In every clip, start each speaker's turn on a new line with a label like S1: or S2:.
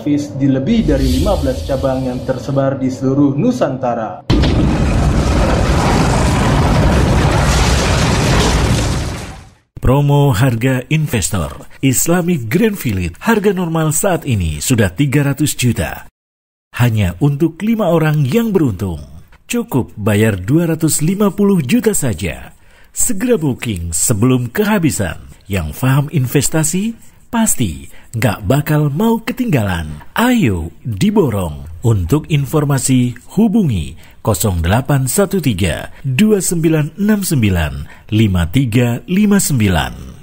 S1: Hafiz di lebih dari 15 cabang yang tersebar di seluruh Nusantara.
S2: Promo harga investor Islamic Grand Village harga normal saat ini sudah 300 juta. Hanya untuk lima orang yang beruntung. Cukup bayar 250 juta saja. Segera booking sebelum kehabisan. Yang paham investasi pasti nggak bakal mau ketinggalan. Ayo diborong. Untuk informasi hubungi 0813 2969 5359.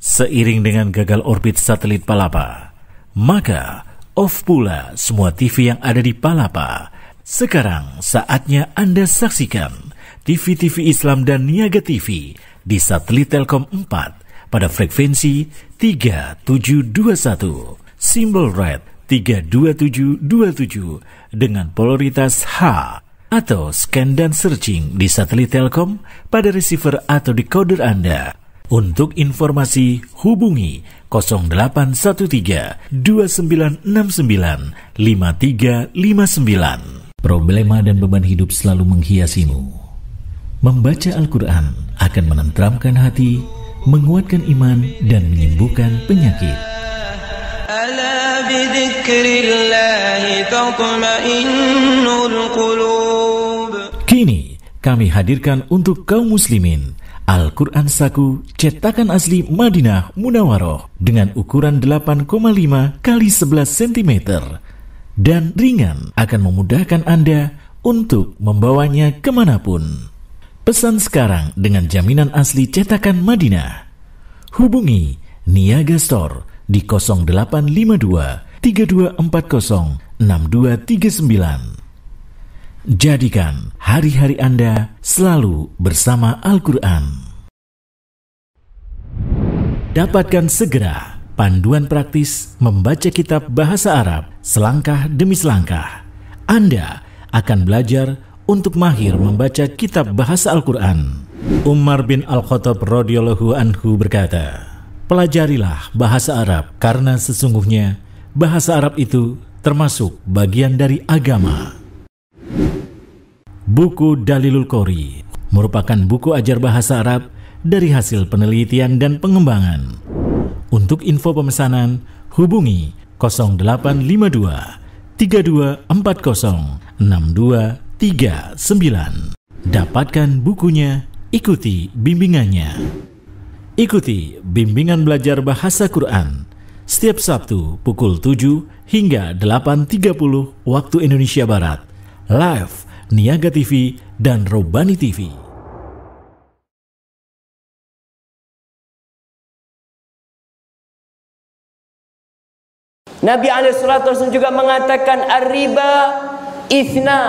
S2: Seiring dengan gagal orbit satelit Palapa, maka off pula semua TV yang ada di Palapa. Sekarang saatnya Anda saksikan TV-TV Islam dan Niaga TV di satelit Telkom 4 pada frekuensi 3721, simbol red 32727 dengan polaritas H atau scan dan searching di satelit Telkom pada receiver atau decoder Anda. Untuk informasi hubungi 0813 2969 5359. Problema dan beban hidup selalu menghiasimu. Membaca Al-Quran akan menentramkan hati, menguatkan iman, dan menyembuhkan penyakit. Kini kami hadirkan untuk kaum muslimin Al-Quran Saku cetakan asli Madinah Munawaroh dengan ukuran 8,5 kali 11 cm dan ringan akan memudahkan Anda untuk membawanya kemanapun. Pesan sekarang dengan jaminan asli cetakan Madinah. Hubungi Niaga Store di 0852 3240 6239. Jadikan hari-hari Anda selalu bersama Al-Quran. Dapatkan segera panduan praktis membaca kitab bahasa Arab selangkah demi selangkah. Anda akan belajar untuk mahir membaca kitab bahasa Al-Quran. Umar bin Al-Khattab radhiyallahu anhu berkata, Pelajarilah bahasa Arab karena sesungguhnya bahasa Arab itu termasuk bagian dari agama. Buku Dalilul Qori merupakan buku ajar bahasa Arab dari hasil penelitian dan pengembangan. Untuk info pemesanan, hubungi 0852 3240 62 39. Dapatkan bukunya, ikuti bimbingannya. Ikuti bimbingan belajar bahasa Quran setiap Sabtu pukul 7 hingga 8.30 waktu Indonesia Barat. Live Niaga TV dan Robani TV.
S1: Nabi alaihi juga mengatakan ar-riba isna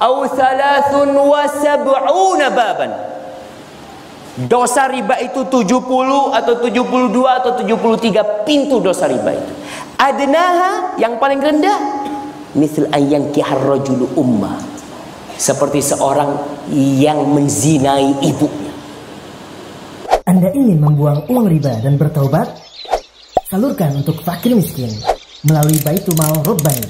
S1: au thalathun wa sab'una baban. Dosa riba itu 70 atau 72 atau 73 pintu dosa riba itu. Adnaha yang paling rendah misal ayang kihar umma Seperti seorang yang menzinai ibunya. Anda ingin membuang uang riba dan bertobat? Salurkan untuk fakir miskin melalui Baitul Mal Robbani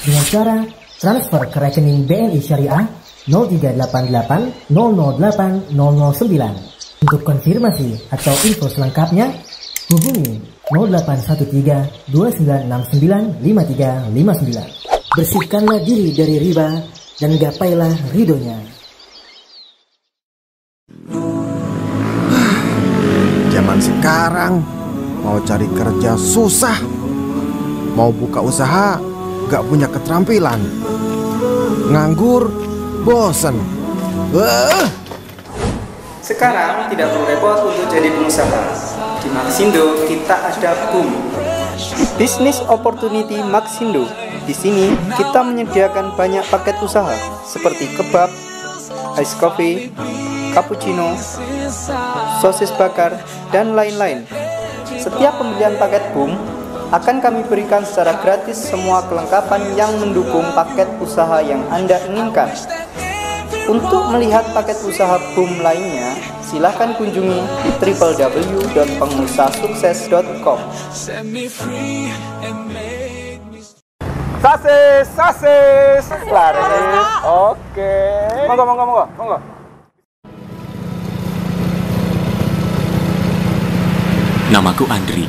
S1: dengan cara Transfer ke rekening BNI Syariah 0388 008 Untuk konfirmasi atau info selengkapnya, hubungi 0813 2969 5359. Bersihkanlah diri dari riba dan gapailah ridhonya. Zaman sekarang mau cari kerja susah, mau buka usaha gak punya keterampilan Nganggur, bosen Wah! Eh. Sekarang tidak perlu repot untuk jadi pengusaha Di Maxindo kita ada BOOM Business Opportunity Maxindo Di sini kita menyediakan banyak paket usaha Seperti kebab, ice coffee, cappuccino, sosis bakar, dan lain-lain setiap pembelian paket BOOM akan kami berikan secara gratis semua kelengkapan yang mendukung paket usaha yang Anda inginkan. Untuk melihat paket usaha BOOM lainnya, silahkan kunjungi www.pengusahasukses.com Sasis, sasis, laris, oke. Monggo, monggo, monggo, monggo.
S2: Namaku Andri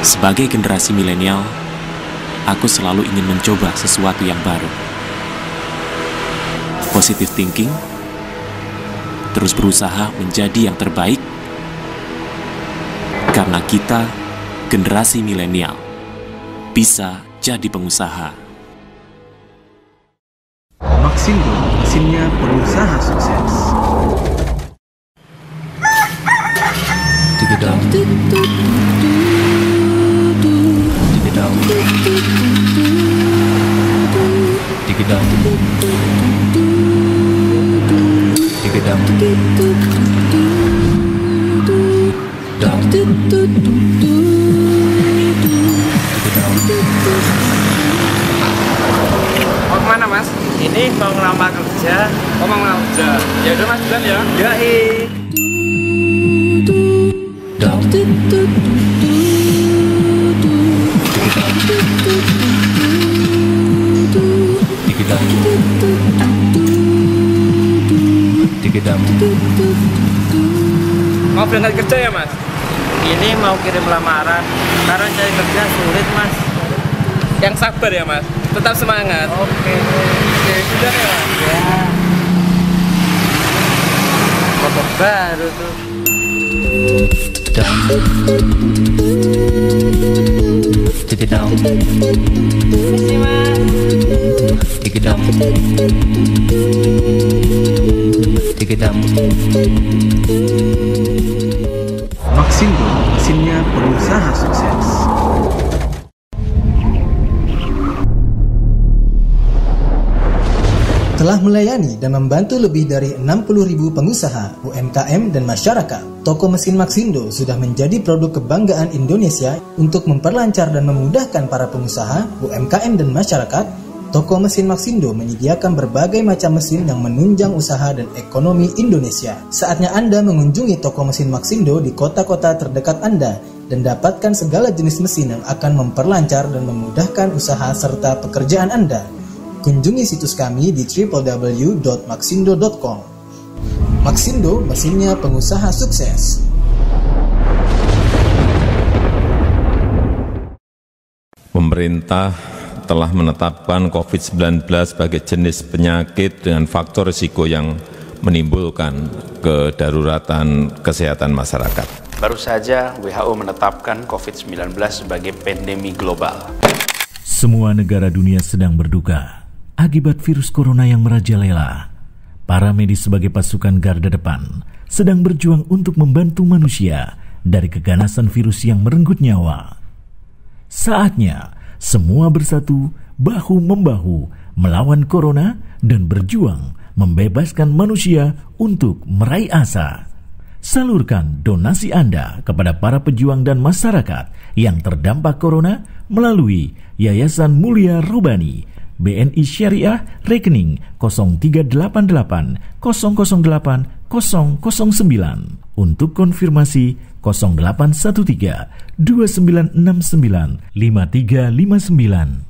S2: Sebagai generasi milenial, aku selalu ingin mencoba sesuatu yang baru. Positive thinking, terus berusaha menjadi yang terbaik, karena kita, generasi milenial, bisa jadi pengusaha. Maksimum, mesinnya pengusaha sukses.
S1: lamaran karena cari kerja sulit mas yang sabar ya mas tetap semangat oke oke sudah ya mas ya Bapak baru tuh Dikidam Dikidam Dikidam
S2: single, mesinnya pengusaha sukses.
S1: Telah melayani dan membantu lebih dari 60.000 pengusaha, UMKM, dan masyarakat, toko mesin Maxindo sudah menjadi produk kebanggaan Indonesia untuk memperlancar dan memudahkan para pengusaha, UMKM, dan masyarakat Toko mesin Maxindo menyediakan berbagai macam mesin yang menunjang usaha dan ekonomi Indonesia. Saatnya Anda mengunjungi toko mesin Maxindo di kota-kota terdekat Anda dan dapatkan segala jenis mesin yang akan memperlancar dan memudahkan usaha serta pekerjaan Anda. Kunjungi situs kami di www.maxindo.com. Maxindo, mesinnya pengusaha sukses.
S2: Pemerintah telah menetapkan COVID-19 sebagai jenis penyakit dengan faktor risiko yang menimbulkan kedaruratan kesehatan masyarakat. Baru saja WHO menetapkan COVID-19 sebagai pandemi global. Semua negara dunia sedang berduka akibat virus corona yang merajalela. Para medis sebagai pasukan garda depan sedang berjuang untuk membantu manusia dari keganasan virus yang merenggut nyawa. Saatnya semua bersatu, bahu membahu melawan corona dan berjuang membebaskan manusia untuk meraih asa. Salurkan donasi Anda kepada para pejuang dan masyarakat yang terdampak corona melalui Yayasan Mulia Robani BNI Syariah rekening 0388 008 009. Untuk konfirmasi 0813 2969 5359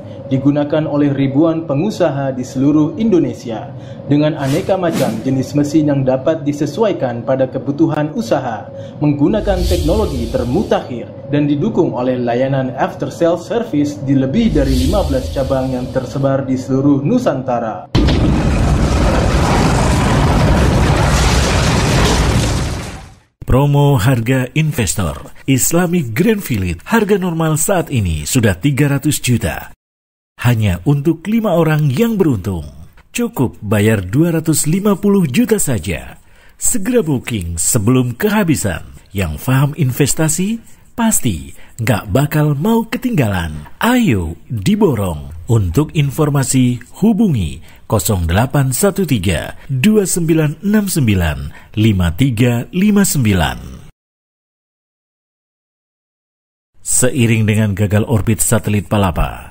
S1: digunakan oleh ribuan pengusaha di seluruh Indonesia dengan aneka macam jenis mesin yang dapat disesuaikan pada kebutuhan usaha menggunakan teknologi termutakhir dan didukung oleh layanan after sales service di lebih dari 15 cabang yang tersebar di seluruh Nusantara.
S2: Promo harga investor Islamic Grand Village harga normal saat ini sudah 300 juta hanya untuk lima orang yang beruntung. Cukup bayar 250 juta saja. Segera booking sebelum kehabisan. Yang paham investasi pasti nggak bakal mau ketinggalan. Ayo diborong. Untuk informasi hubungi 0813 2969 5359. Seiring dengan gagal orbit satelit Palapa,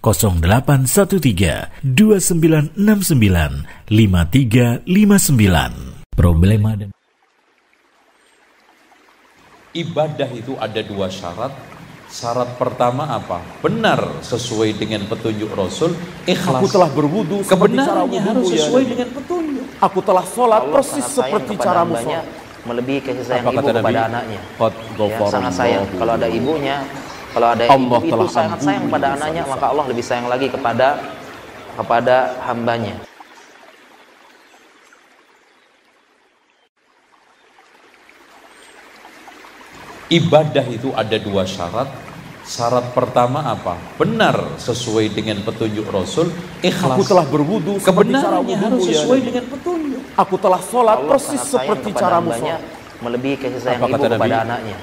S2: 0813 2969 5359. Problema dan Ibadah itu ada dua syarat. Syarat pertama apa? Benar sesuai dengan petunjuk Rasul. Ikhlas. Aku telah berwudu. Kebenarannya harus ya, sesuai ya. dengan petunjuk. Aku telah sholat
S1: Allah persis seperti caramu sholat. Melebihi kasih
S2: sayang Apakah ibu kepada Nabi? anaknya. ya, sangat sayang. Kalau ada ibunya,
S1: kalau ada Allah ibu itu sangat sayang pada anaknya, maka Allah lebih sayang lagi kepada kepada hambanya.
S2: Ibadah itu ada dua syarat. Syarat pertama apa? Benar sesuai dengan petunjuk Rasul. Ikhlas. Aku telah berwudu. Kebenarannya harus ya sesuai ya, dengan petunjuk. Aku telah sholat Allah persis seperti caramu sholat melebihi kasih sayang Apa ibu kepada Nabi? anaknya.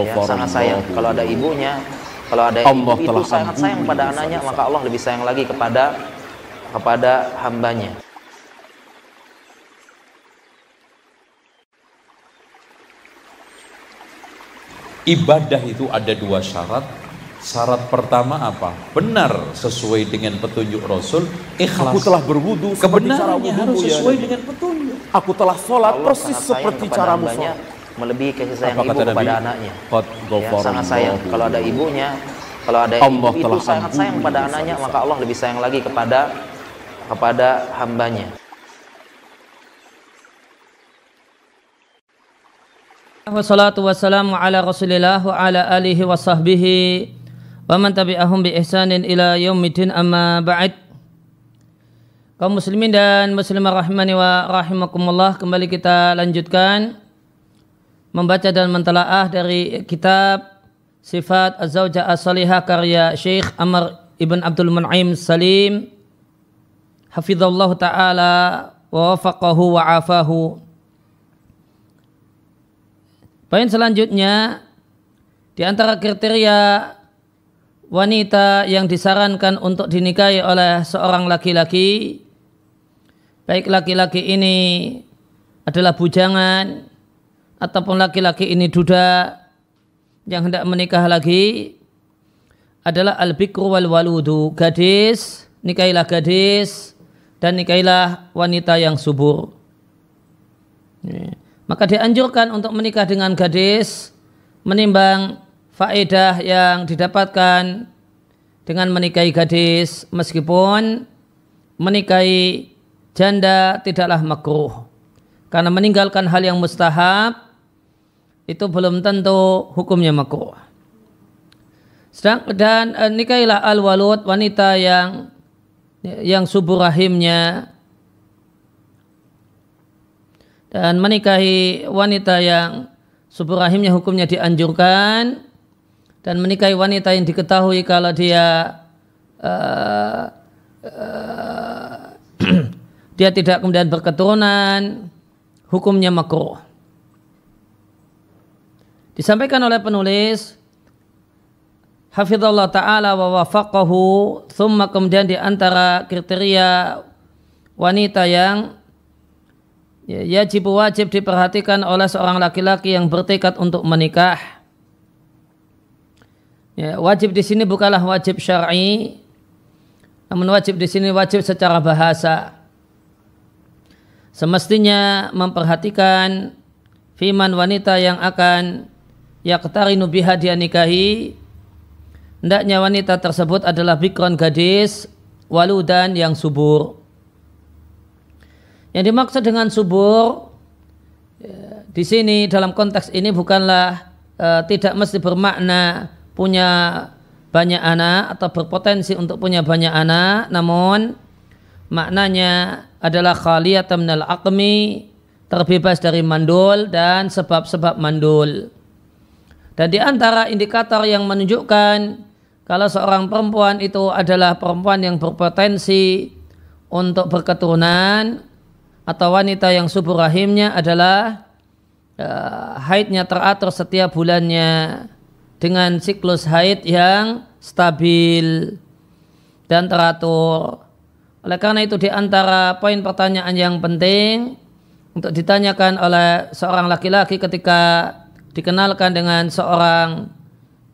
S2: Ya, sangat sayang. Kalau ada ibunya,
S1: kalau ada Allah ibu itu sangat sayang pada anaknya, maka Allah lebih sayang lagi kepada kepada hambanya.
S2: Ibadah itu ada dua syarat Syarat pertama apa? Benar sesuai dengan petunjuk Rasul, ikhlas. Aku telah berwudu kebenarannya harus ya sesuai ya, dengan petunjuk. Aku telah sholat Allah persis seperti cara musuh. Melebihi kasih sayang apa ibu kepada Nabi? anaknya. Ya, sangat sayang. Kalau ada ibunya,
S1: kalau ada Allah ibu itu sangat sayang kepada anaknya, maka Allah lebih sayang lagi kepada kepada hambanya.
S3: Wassalatu wassalamu ala rasulillah wa ala alihi wa sahbihi wa man tabi'ahum bi ihsanin ila yaumiddin amma ba'd kaum muslimin dan muslimah rahimani wa rahimakumullah kembali kita lanjutkan membaca dan mentelaah dari kitab Sifat Az-Zawjah As-Salihah karya Syekh Amr Ibn Abdul Mun'im Salim Hafizallahu Ta'ala wa wafaqahu wa afahu Poin selanjutnya di antara kriteria wanita yang disarankan untuk dinikahi oleh seorang laki-laki baik laki-laki ini adalah bujangan ataupun laki-laki ini duda yang hendak menikah lagi adalah al-bikru wal waludu gadis nikailah gadis dan nikailah wanita yang subur maka dianjurkan untuk menikah dengan gadis menimbang faedah yang didapatkan dengan menikahi gadis meskipun menikahi janda tidaklah makruh karena meninggalkan hal yang mustahab itu belum tentu hukumnya makruh sedang dan eh, nikailah al walud wanita yang yang subur rahimnya dan menikahi wanita yang subur rahimnya hukumnya dianjurkan dan menikahi wanita yang diketahui kalau dia uh, uh, dia tidak kemudian berketurunan hukumnya makruh disampaikan oleh penulis Hafizullah Ta'ala wa wafaqahu Thumma kemudian diantara kriteria wanita yang ya wajib diperhatikan oleh seorang laki-laki yang bertekad untuk menikah Ya, wajib di sini bukanlah wajib syar'i, namun wajib di sini wajib secara bahasa. Semestinya memperhatikan firman wanita yang akan yaktarinu nubiha dia nikahi hendaknya wanita tersebut adalah bikron gadis waludan yang subur yang dimaksud dengan subur ya, di sini dalam konteks ini bukanlah e, tidak mesti bermakna punya banyak anak atau berpotensi untuk punya banyak anak namun maknanya adalah khaliyatan minal aqmi terbebas dari mandul dan sebab-sebab mandul. Dan di antara indikator yang menunjukkan kalau seorang perempuan itu adalah perempuan yang berpotensi untuk berketurunan atau wanita yang subur rahimnya adalah uh, haidnya teratur setiap bulannya dengan siklus haid yang stabil dan teratur. Oleh karena itu di antara poin pertanyaan yang penting untuk ditanyakan oleh seorang laki-laki ketika dikenalkan dengan seorang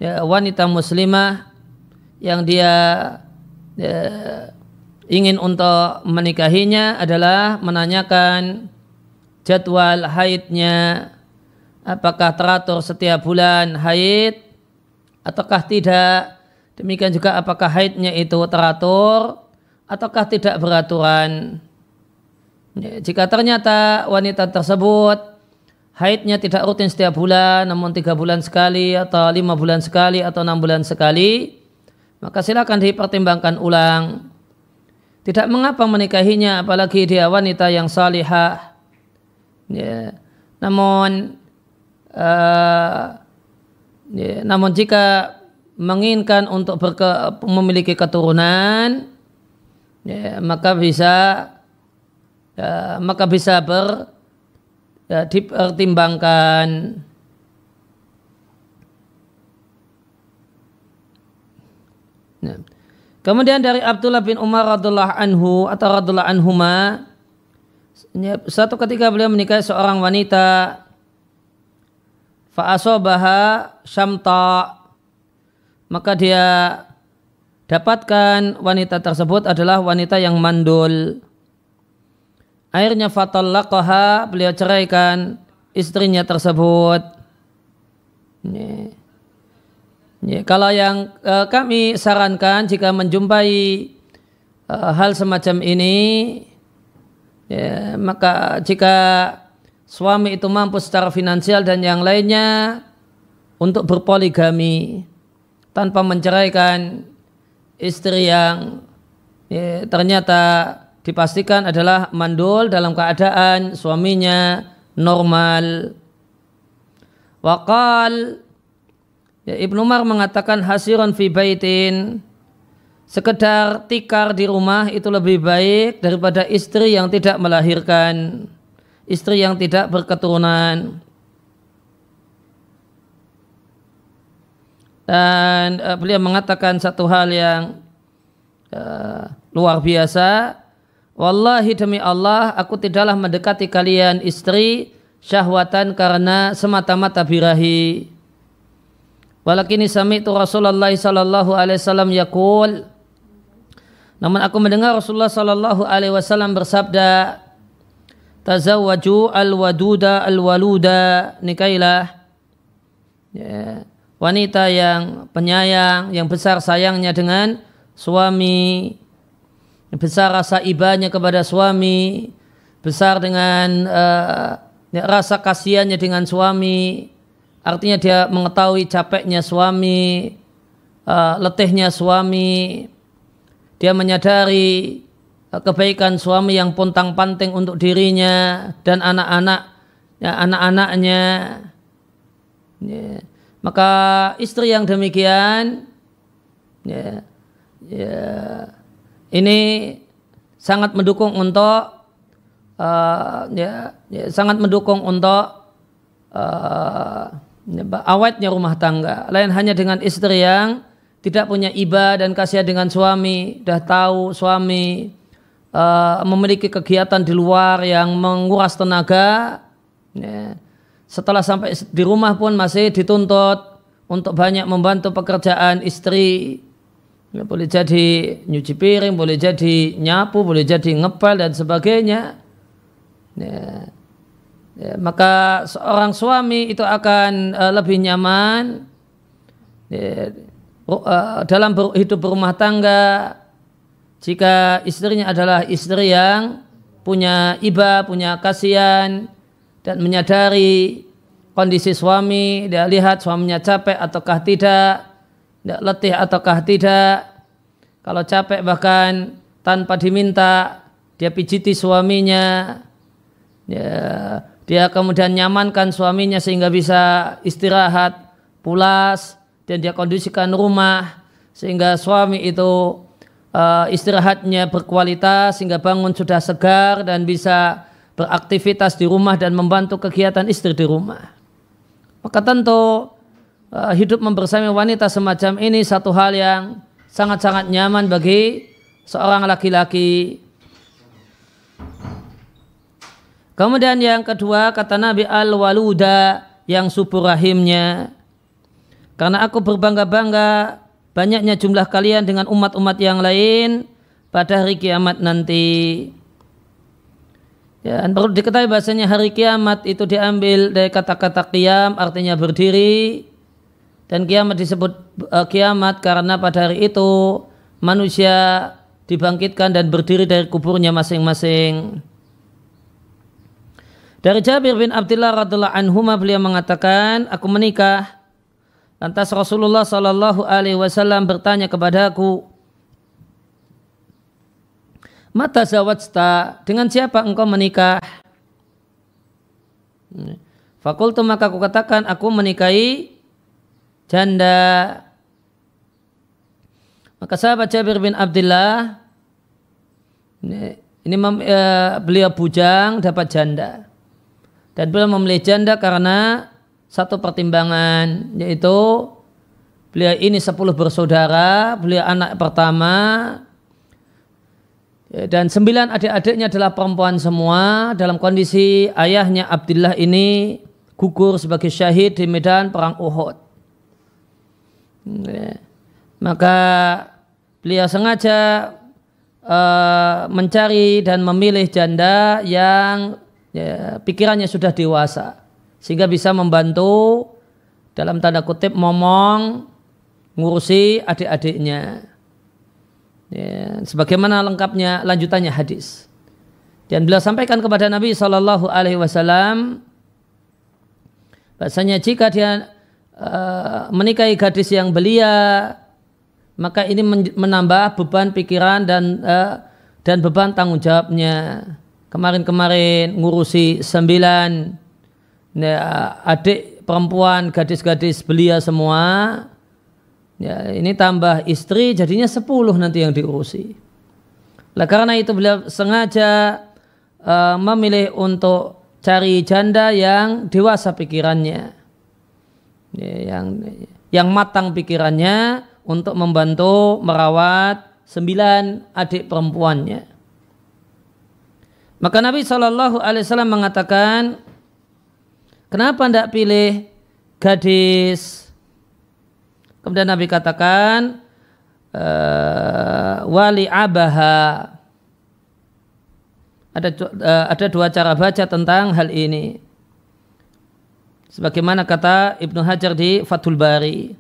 S3: ya, wanita muslimah yang dia ya, ingin untuk menikahinya adalah menanyakan jadwal haidnya apakah teratur setiap bulan haid ataukah tidak demikian juga apakah haidnya itu teratur ataukah tidak beraturan ya, jika ternyata wanita tersebut haidnya tidak rutin setiap bulan namun tiga bulan sekali atau lima bulan sekali atau enam bulan sekali maka silakan dipertimbangkan ulang tidak mengapa menikahinya apalagi dia wanita yang salihah ya. namun uh, Ya, namun jika menginginkan untuk berke, memiliki keturunan, ya, maka bisa ya, maka bisa ber ya, dipertimbangkan Ya. kemudian dari Abdullah bin Umar radhiallahu anhu atau radhiallahu anhuma ya, satu ketika beliau menikahi seorang wanita Fa'asobaha syamta. Maka dia dapatkan wanita tersebut adalah wanita yang mandul. Akhirnya fatallaqaha beliau ceraikan istrinya tersebut. Ini. Ini. Kalau yang uh, kami sarankan jika menjumpai uh, hal semacam ini, ya, maka jika suami itu mampu secara finansial dan yang lainnya untuk berpoligami tanpa menceraikan istri yang ya, ternyata dipastikan adalah mandul dalam keadaan suaminya normal. Wakal ya, Ibnu Umar mengatakan hasiron fi baitin sekedar tikar di rumah itu lebih baik daripada istri yang tidak melahirkan istri yang tidak berketurunan dan uh, beliau mengatakan satu hal yang uh, luar biasa wallahi demi Allah aku tidaklah mendekati kalian istri syahwatan karena semata-mata birahi walakini itu Rasulullah sallallahu alaihi wasallam yaqul namun aku mendengar Rasulullah sallallahu alaihi wasallam bersabda tazawwaju al-waduda al-waluda nikailah ya, wanita yang penyayang yang besar sayangnya dengan suami yang besar rasa ibanya kepada suami besar dengan uh, rasa kasihannya dengan suami artinya dia mengetahui capeknya suami uh, letihnya suami dia menyadari kebaikan suami yang pontang-panting untuk dirinya dan anak-anak ya, anak-anaknya ya. maka istri yang demikian ya, ya, ini sangat mendukung untuk uh, ya, ya sangat mendukung untuk uh, awetnya rumah tangga lain hanya dengan istri yang tidak punya iba dan kasihan dengan suami, dah tahu suami Eh, memiliki kegiatan di luar yang menguras tenaga, ya, setelah sampai di rumah pun masih dituntut untuk banyak membantu pekerjaan istri. Ya, boleh jadi nyuci piring, boleh jadi nyapu, boleh jadi ngepel dan sebagainya. Ya. Ya, maka seorang suami itu akan uh, lebih nyaman ya, uh, dalam hidup berumah tangga jika istrinya adalah istri yang punya iba, punya kasihan dan menyadari kondisi suami, dia lihat suaminya capek ataukah tidak, tidak letih ataukah tidak. Kalau capek bahkan tanpa diminta, dia pijiti suaminya. Ya, dia kemudian nyamankan suaminya sehingga bisa istirahat, pulas, dan dia kondisikan rumah sehingga suami itu uh, istirahatnya berkualitas sehingga bangun sudah segar dan bisa beraktivitas di rumah dan membantu kegiatan istri di rumah. Maka tentu uh, hidup mempersami wanita semacam ini satu hal yang sangat-sangat nyaman bagi seorang laki-laki. Kemudian yang kedua kata Nabi Al-Waluda yang subur rahimnya. Karena aku berbangga-bangga banyaknya jumlah kalian dengan umat-umat yang lain pada hari kiamat nanti. Ya, dan perlu diketahui bahasanya hari kiamat itu diambil dari kata-kata kiam artinya berdiri dan kiamat disebut uh, kiamat karena pada hari itu manusia dibangkitkan dan berdiri dari kuburnya masing-masing. Dari Jabir bin Abdullah radhiallahu anhu beliau mengatakan, aku menikah Lantas Rasulullah Shallallahu Alaihi Wasallam bertanya kepadaku, mata zawajta dengan siapa engkau menikah? Fakultu maka aku katakan aku menikahi janda. Maka sahabat Jabir bin Abdullah ini, ini mem, e, beliau bujang dapat janda dan beliau memilih janda karena satu pertimbangan yaitu beliau ini sepuluh bersaudara, beliau anak pertama ya, dan sembilan adik-adiknya adalah perempuan semua dalam kondisi ayahnya Abdullah ini gugur sebagai syahid di medan perang Uhud. Hmm, ya. Maka beliau sengaja uh, mencari dan memilih janda yang ya, pikirannya sudah dewasa sehingga bisa membantu dalam tanda kutip momong ngurusi adik-adiknya. Ya, sebagaimana lengkapnya lanjutannya hadis. Dan beliau sampaikan kepada Nabi Shallallahu Alaihi Wasallam bahasanya jika dia uh, menikahi gadis yang belia maka ini menambah beban pikiran dan uh, dan beban tanggung jawabnya. Kemarin-kemarin ngurusi sembilan ya, adik perempuan gadis-gadis belia semua ya, ini tambah istri jadinya 10 nanti yang diurusi lah karena itu beliau sengaja uh, memilih untuk cari janda yang dewasa pikirannya ya, yang yang matang pikirannya untuk membantu merawat sembilan adik perempuannya maka Nabi Shallallahu Alaihi Wasallam mengatakan Kenapa tidak pilih gadis? Kemudian Nabi katakan eh, wali abaha. Ada eh, ada dua cara baca tentang hal ini. Sebagaimana kata Ibnu Hajar di Fathul Bari.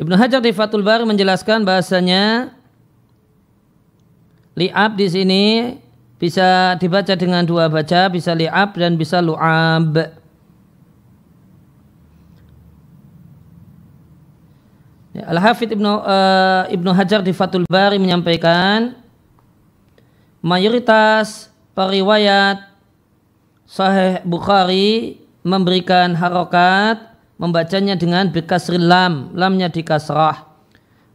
S3: Ibnu Hajar di Fathul Bari menjelaskan bahasanya Li'ab di sini bisa dibaca dengan dua baca, bisa li'ab dan bisa lu'ab. Ya, Al-Hafidh Ibnu, uh, Ibnu Hajar di Fathul Bari menyampaikan mayoritas periwayat Sahih Bukhari memberikan harokat membacanya dengan bekas lam lamnya di kasrah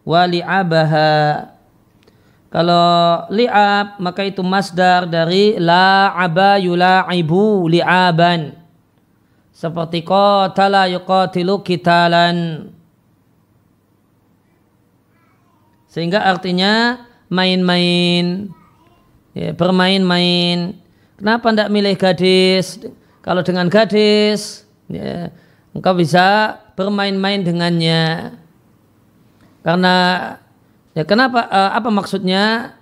S3: wali abaha kalau li'ab maka itu masdar dari la la'aba yula'ibu li'aban. Seperti qatala yuqatilu kitalan. Sehingga artinya main-main, ya, bermain-main. Kenapa tidak milih gadis? Kalau dengan gadis, ya, engkau bisa bermain-main dengannya. Karena Ya kenapa? Uh, apa maksudnya?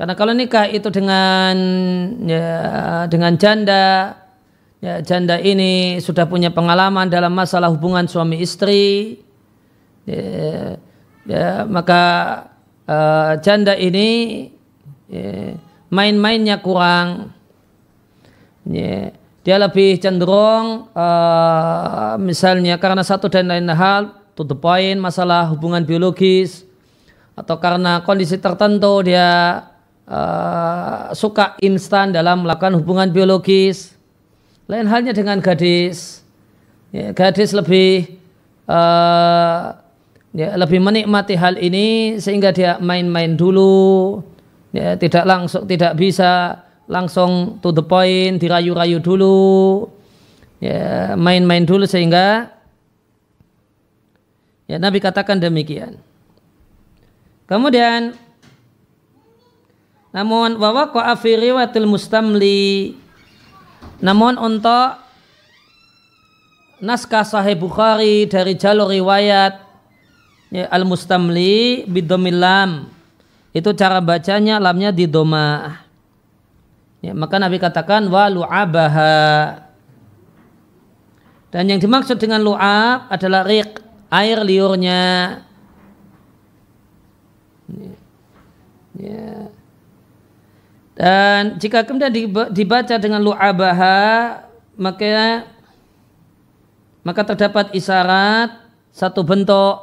S3: Karena kalau nikah itu dengan ya, dengan janda, ya, janda ini sudah punya pengalaman dalam masalah hubungan suami istri, ya, ya, maka uh, janda ini ya, main-mainnya kurang, ya, dia lebih cenderung uh, misalnya karena satu dan lain hal, to the point masalah hubungan biologis atau karena kondisi tertentu dia uh, suka instan dalam melakukan hubungan biologis. Lain halnya dengan gadis. Ya, gadis lebih uh, ya, lebih menikmati hal ini sehingga dia main-main dulu. Ya, tidak langsung tidak bisa langsung to the point dirayu-rayu dulu. Ya, main-main dulu sehingga ya Nabi katakan demikian. Kemudian namun bahwa fi riwayatil mustamli namun untuk naskah sahih Bukhari dari jalur riwayat ya, al-mustamli bidomilam itu cara bacanya lamnya di doma ya, maka Nabi katakan walu abaha dan yang dimaksud dengan lu'ab adalah riq air liurnya Ya. Dan jika kemudian dibaca dengan lu'abaha maka maka terdapat isyarat satu bentuk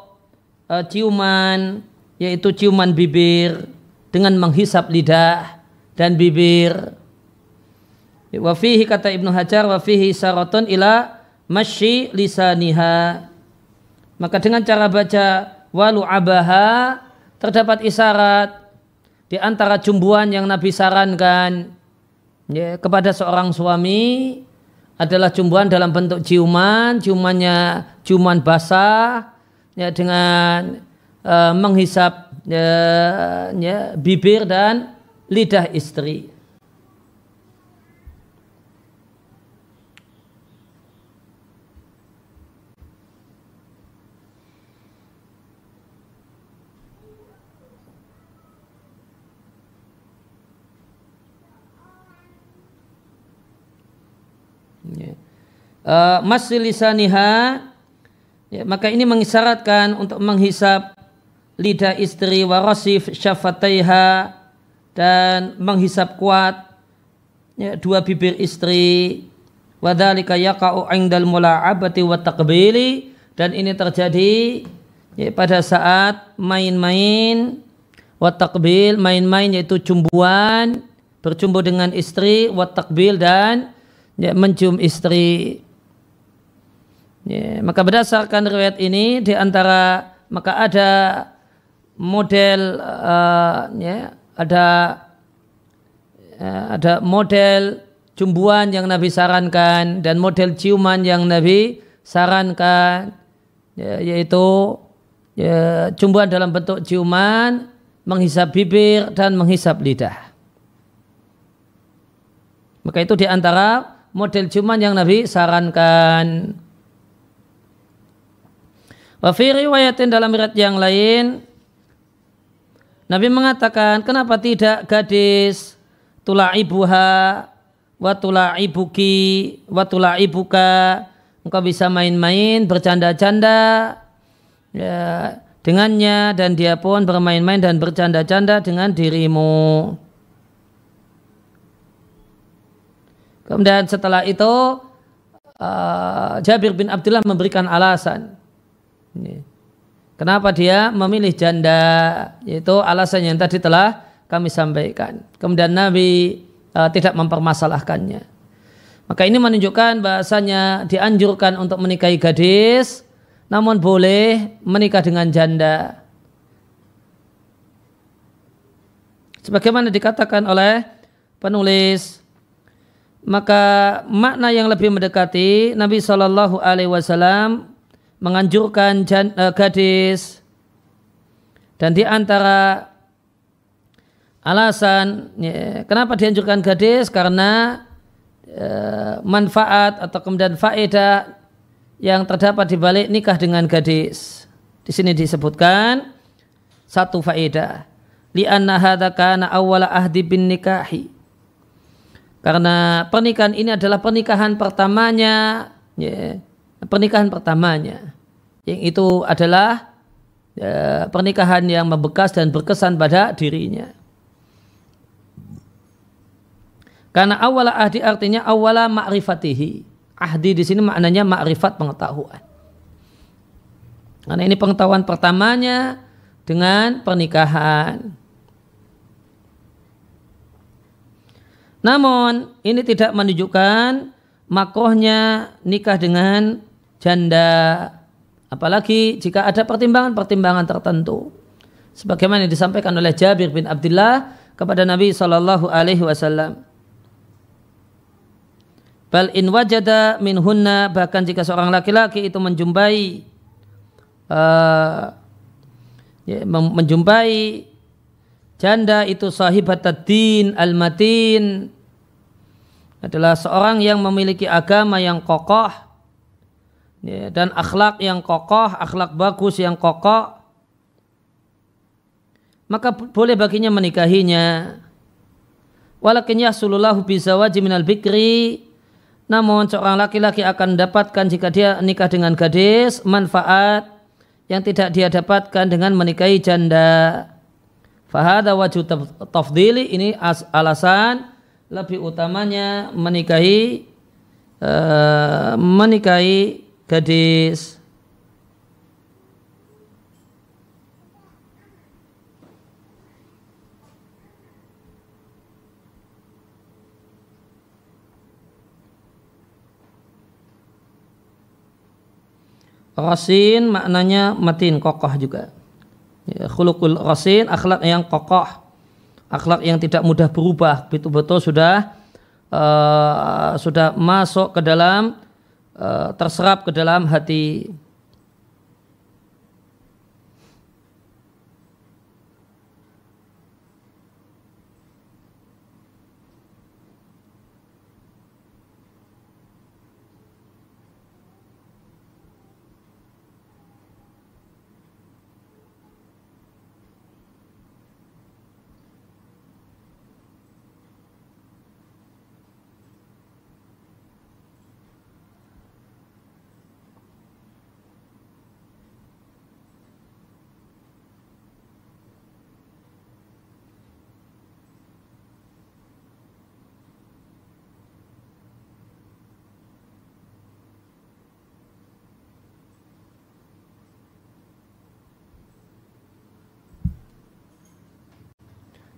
S3: uh, ciuman yaitu ciuman bibir dengan menghisap lidah dan bibir. Wafihi kata Ibnu Hajar wafihi syaratun ila masyi lisaniha. Maka dengan cara baca walu abaha terdapat isyarat di antara jumbuan yang Nabi sarankan ya, kepada seorang suami adalah jumbuan dalam bentuk ciuman, ciumannya ciuman basah ya dengan uh, menghisap ya, ya, bibir dan lidah istri. Eh, ya, maka ini mengisyaratkan untuk menghisap lidah istri warasif syafataiha dan menghisap kuat ya, dua bibir istri wadhalika yaqa'u indal mula'abati wa taqbili dan ini terjadi ya, pada saat main-main wa taqbil main-main yaitu cumbuan bercumbu dengan istri wa taqbil dan ya, mencium istri Ya, maka berdasarkan riwayat ini di antara maka ada model uh, ya, ada uh, ada model cumbuan yang Nabi sarankan dan model ciuman yang Nabi sarankan ya, yaitu ya, cumbuan dalam bentuk ciuman, menghisap bibir dan menghisap lidah. Maka itu di antara model ciuman yang Nabi sarankan. Wa fi riwayatin dalam riwayat yang lain Nabi mengatakan, kenapa tidak gadis tula ibuha wa tula ibuki wa tula ibuka engkau bisa main-main bercanda-canda ya, dengannya dan dia pun bermain-main dan bercanda-canda dengan dirimu. Kemudian setelah itu uh, Jabir bin Abdullah memberikan alasan Kenapa dia memilih janda? Itu alasan yang tadi telah kami sampaikan. Kemudian Nabi uh, tidak mempermasalahkannya. Maka ini menunjukkan bahasanya dianjurkan untuk menikahi gadis, namun boleh menikah dengan janda. Sebagaimana dikatakan oleh penulis, maka makna yang lebih mendekati Nabi Shallallahu Alaihi Wasallam menganjurkan jan, uh, gadis dan di antara alasan ya, kenapa dianjurkan gadis karena uh, manfaat atau kemudian faedah yang terdapat di balik nikah dengan gadis. Di sini disebutkan satu faedah anna hadza kana awwala ahdi bin nikahi. Karena pernikahan ini adalah pernikahan pertamanya ya, pernikahan pertamanya yang itu adalah e, pernikahan yang membekas dan berkesan pada dirinya. Karena awala ahdi artinya awala ma'rifatihi. Ahdi di sini maknanya ma'rifat pengetahuan. Karena ini pengetahuan pertamanya dengan pernikahan. Namun ini tidak menunjukkan makohnya nikah dengan janda apalagi jika ada pertimbangan-pertimbangan tertentu sebagaimana disampaikan oleh Jabir bin Abdullah kepada Nabi sallallahu alaihi wasallam Bal in wajada min hunna bahkan jika seorang laki-laki itu menjumpai uh, ya, menjumpai janda itu sahibat ad-din al-matin adalah seorang yang memiliki agama yang kokoh ya, dan akhlak yang kokoh, akhlak bagus yang kokoh, maka boleh baginya menikahinya. Walakin yahsulullahu bizawaji minal bikri namun seorang laki-laki akan mendapatkan jika dia nikah dengan gadis manfaat yang tidak dia dapatkan dengan menikahi janda. Fahada wajud tafdili ini alasan lebih utamanya menikahi uh, menikahi gadis rosin maknanya matin, kokoh juga. Ya, khulukul rasin, akhlak yang kokoh. Akhlak yang tidak mudah berubah. Betul-betul sudah uh, sudah masuk ke dalam Eh, terserap ke dalam hati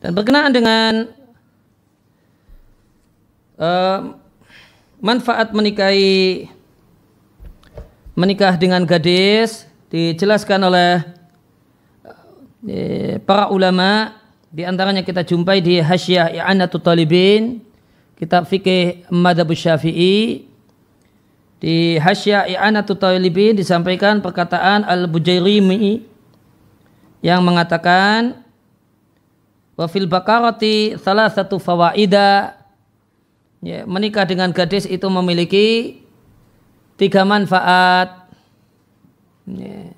S3: Dan berkenaan dengan uh, manfaat menikahi menikah dengan gadis dijelaskan oleh uh, para ulama di antaranya kita jumpai di Hasyiah I'anatul Talibin kitab fikih Madhab Syafi'i di Hasyiah I'anatul Talibin disampaikan perkataan Al-Bujairimi yang mengatakan Wa fil bakarati salah satu fawaida ya, menikah dengan gadis itu memiliki tiga manfaat. Ya.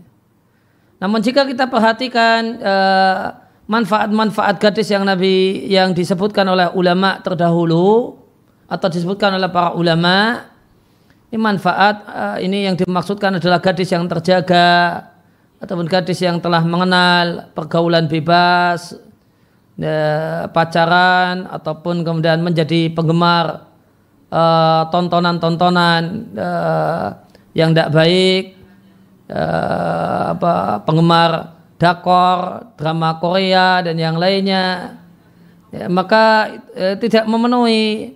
S3: Namun jika kita perhatikan eh, manfaat-manfaat uh, gadis yang Nabi yang disebutkan oleh ulama terdahulu atau disebutkan oleh para ulama ini manfaat eh, ini yang dimaksudkan adalah gadis yang terjaga ataupun gadis yang telah mengenal pergaulan bebas ya, pacaran ataupun kemudian menjadi penggemar eh, tontonan-tontonan uh, yang tidak baik, uh, apa, penggemar dakor, drama Korea dan yang lainnya, ya, maka tidak memenuhi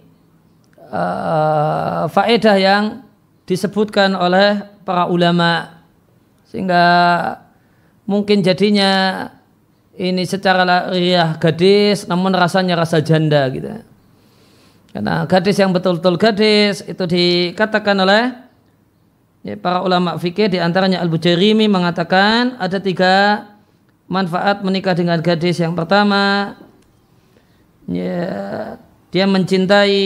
S3: uh, faedah yang disebutkan oleh para ulama sehingga mungkin jadinya ini secara lahiriah gadis namun rasanya rasa janda gitu. Karena gadis yang betul-betul gadis itu dikatakan oleh ya, para ulama fikih di antaranya Al-Bujairimi mengatakan ada tiga manfaat menikah dengan gadis. Yang pertama ya, dia mencintai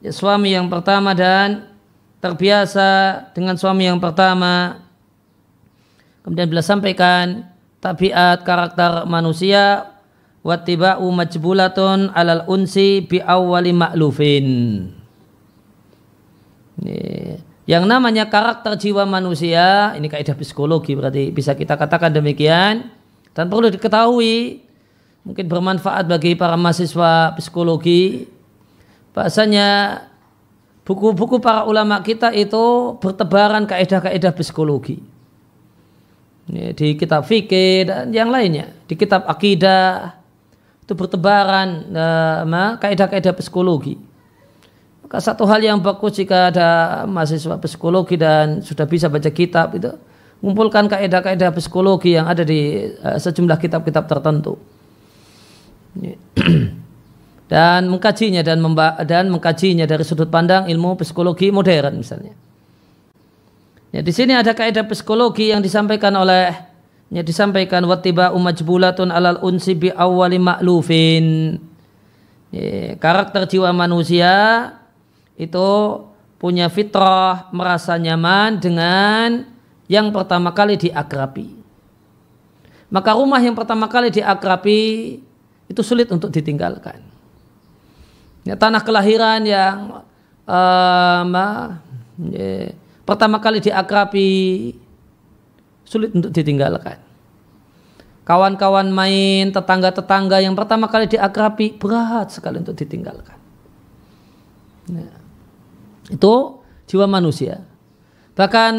S3: ya, suami yang pertama dan terbiasa dengan suami yang pertama. Kemudian beliau sampaikan tabiat karakter manusia wattiba'u majbulatun alal unsi bi awwali ma'lufin yang namanya karakter jiwa manusia ini kaidah psikologi berarti bisa kita katakan demikian dan perlu diketahui mungkin bermanfaat bagi para mahasiswa psikologi bahasanya buku-buku para ulama kita itu bertebaran kaidah-kaidah psikologi Ya, di kitab fikih dan yang lainnya di kitab akidah itu bertebaran uh, eh, kaidah-kaidah psikologi maka satu hal yang bagus jika ada mahasiswa psikologi dan sudah bisa baca kitab itu mengumpulkan kaidah-kaidah psikologi yang ada di uh, sejumlah kitab-kitab tertentu ya. dan mengkajinya dan dan mengkajinya dari sudut pandang ilmu psikologi modern misalnya Ya, di sini ada kaidah psikologi yang disampaikan oleh ya, disampaikan watiba umajbulatun alal unsi bi awali maklufin. Ya, karakter jiwa manusia itu punya fitrah merasa nyaman dengan yang pertama kali diakrapi. Maka rumah yang pertama kali diakrapi itu sulit untuk ditinggalkan. Ya, tanah kelahiran yang uh, ma, ya, pertama kali diakrabi sulit untuk ditinggalkan. Kawan-kawan main, tetangga-tetangga yang pertama kali diakrabi berat sekali untuk ditinggalkan. Nah, itu jiwa manusia. Bahkan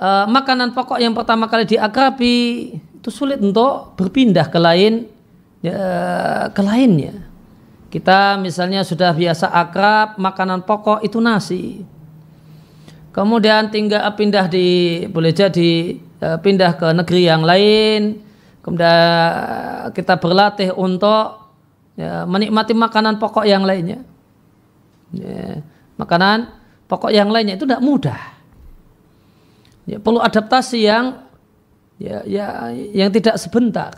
S3: eh, makanan pokok yang pertama kali diakrabi itu sulit untuk berpindah ke lain ya, ke lainnya. Kita misalnya sudah biasa akrab makanan pokok itu nasi kemudian tinggal eh, pindah di boleh jadi eh, pindah ke negeri yang lain kemudian eh, kita berlatih untuk ya, menikmati makanan pokok yang lainnya ya, makanan pokok yang lainnya itu tidak mudah ya, perlu adaptasi yang ya, ya yang tidak sebentar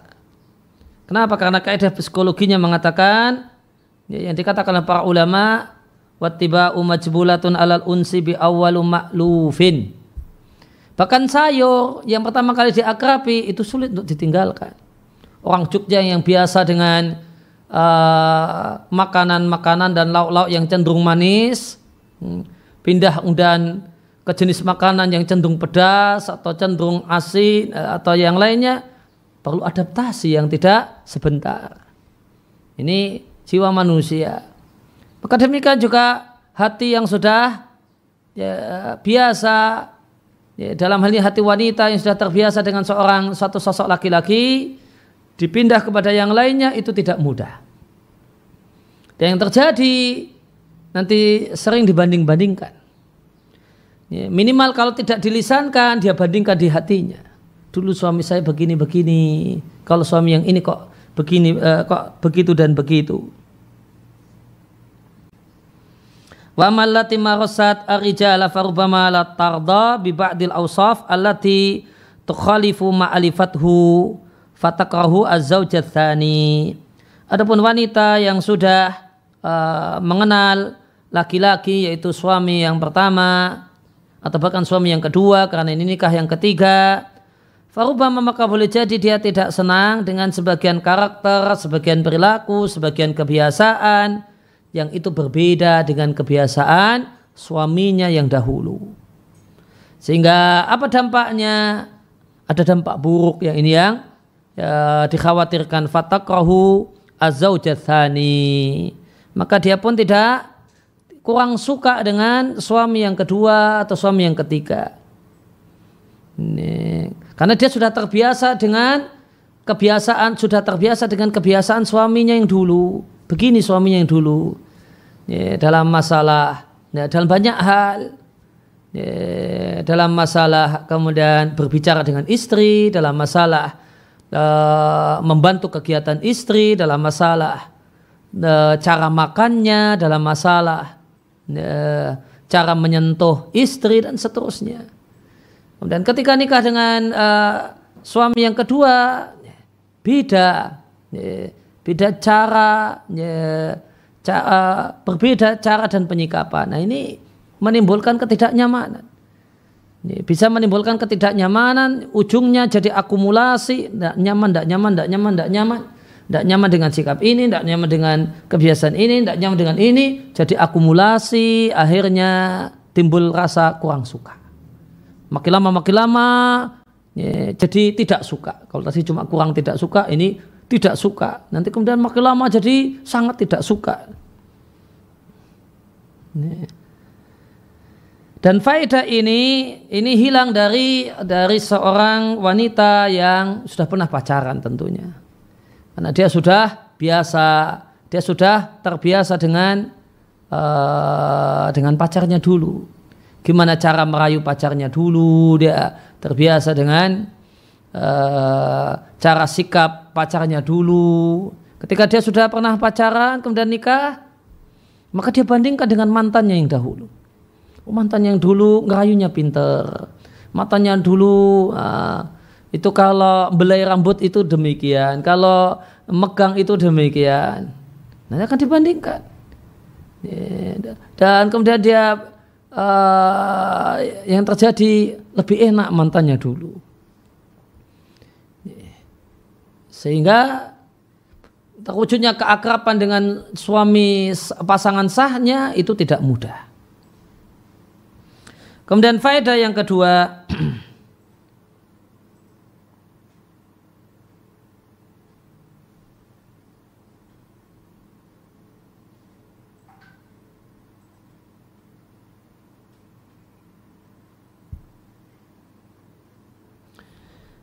S3: kenapa karena kaidah psikologinya mengatakan ya, yang dikatakan para ulama wattiba'u majbulatun alal unsi bi awwalu ma'lufin bahkan sayur yang pertama kali diakrabi itu sulit untuk ditinggalkan orang Jogja yang biasa dengan uh, makanan-makanan uh, dan lauk-lauk yang cenderung manis hmm, pindah undan ke jenis makanan yang cenderung pedas atau cenderung asin eh, atau yang lainnya perlu adaptasi yang tidak sebentar. Ini jiwa manusia. Maka demikian juga hati yang sudah ya, biasa ya, dalam hal ini hati wanita yang sudah terbiasa dengan seorang satu sosok laki-laki dipindah kepada yang lainnya itu tidak mudah. Dan yang terjadi nanti sering dibanding-bandingkan. Ya, minimal kalau tidak dilisankan dia bandingkan di hatinya. Dulu suami saya begini-begini, kalau suami yang ini kok begini eh, kok begitu dan begitu. Wa mallati marasat arijala farubama la tarda bi ba'dil awsaf allati tukhalifu ma'alifathu fatakrahu az-zawjat tsani. Adapun wanita yang sudah uh, mengenal laki-laki yaitu suami yang pertama atau bahkan suami yang kedua karena ini nikah yang ketiga Farubama maka boleh jadi dia tidak senang dengan sebagian karakter, sebagian perilaku, sebagian kebiasaan, yang itu berbeda dengan kebiasaan suaminya yang dahulu. Sehingga apa dampaknya? Ada dampak buruk yang ini yang ya, dikhawatirkan fatakrahu azaujathani. Maka dia pun tidak kurang suka dengan suami yang kedua atau suami yang ketiga. Ini. Karena dia sudah terbiasa dengan kebiasaan sudah terbiasa dengan kebiasaan suaminya yang dulu begini suaminya yang dulu ya, dalam masalah ya, dalam banyak hal ya, dalam masalah kemudian berbicara dengan istri dalam masalah uh, membantu kegiatan istri dalam masalah uh, cara makannya dalam masalah uh, cara menyentuh istri dan seterusnya kemudian ketika nikah dengan uh, suami yang kedua ya, beda ya, beda cara ya, uh, berbeda cara dan penyikapan. Nah, ini menimbulkan ketidaknyamanan. Bisa menimbulkan ketidaknyamanan, ujungnya jadi akumulasi, tidak nyaman, tidak nyaman, tidak nyaman, tidak nyaman, tidak nyaman dengan sikap ini, tidak nyaman dengan kebiasaan ini, tidak nyaman dengan ini, jadi akumulasi, akhirnya timbul rasa kurang suka. Makin lama, makin lama, ya, jadi tidak suka. Kalau tadi cuma kurang tidak suka, ini tidak suka. Nanti kemudian makin lama jadi sangat tidak suka. Dan faedah ini ini hilang dari dari seorang wanita yang sudah pernah pacaran tentunya. Karena dia sudah biasa, dia sudah terbiasa dengan uh, dengan pacarnya dulu. Gimana cara merayu pacarnya dulu, dia terbiasa dengan Eh, cara sikap pacarnya dulu. Ketika dia sudah pernah pacaran kemudian nikah, maka dia bandingkan dengan mantannya yang dahulu. Oh, mantannya yang dulu ngerayunya pinter, matanya dulu uh, itu kalau belai rambut itu demikian, kalau megang itu demikian. Nanti akan dibandingkan. Dan kemudian dia uh, yang terjadi lebih enak mantannya dulu. Sehingga terwujudnya keakraban dengan suami pasangan sahnya itu tidak mudah. Kemudian faedah yang kedua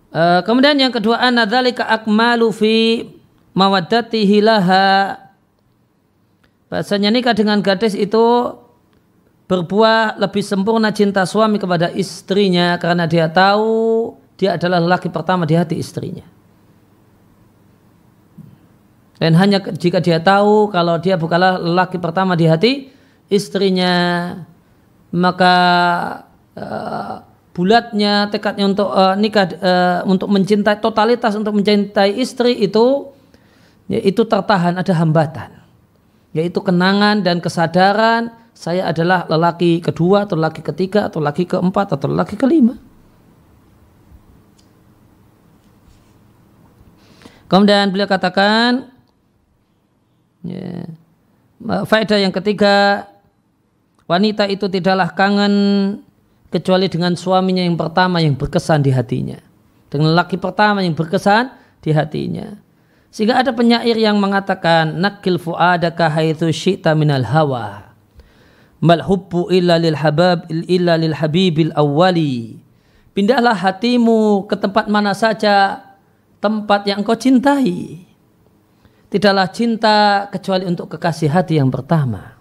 S3: Eh, kemudian yang kedua anadzalika akmalu fi mawaddati hilaha bahasanya nikah dengan gadis itu berbuah lebih sempurna cinta suami kepada istrinya karena dia tahu dia adalah lelaki pertama di hati istrinya dan hanya jika dia tahu kalau dia bukanlah lelaki pertama di hati istrinya maka uh, bulatnya tekadnya untuk uh, nikah uh, untuk mencintai totalitas untuk mencintai istri itu yaitu tertahan ada hambatan yaitu kenangan dan kesadaran saya adalah lelaki kedua atau lelaki ketiga atau lelaki keempat atau lelaki kelima kemudian beliau katakan ya, faedah yang ketiga wanita itu tidaklah kangen kecuali dengan suaminya yang pertama yang berkesan di hatinya. Dengan laki pertama yang berkesan di hatinya. Sehingga ada penyair yang mengatakan nakil fuadaka haitsu syi'ta minal hawa. Mal hubbu illa lil habab illa lil habibil awwali. Pindahlah hatimu ke tempat mana saja tempat yang kau cintai. Tidaklah cinta kecuali untuk kekasih hati yang pertama.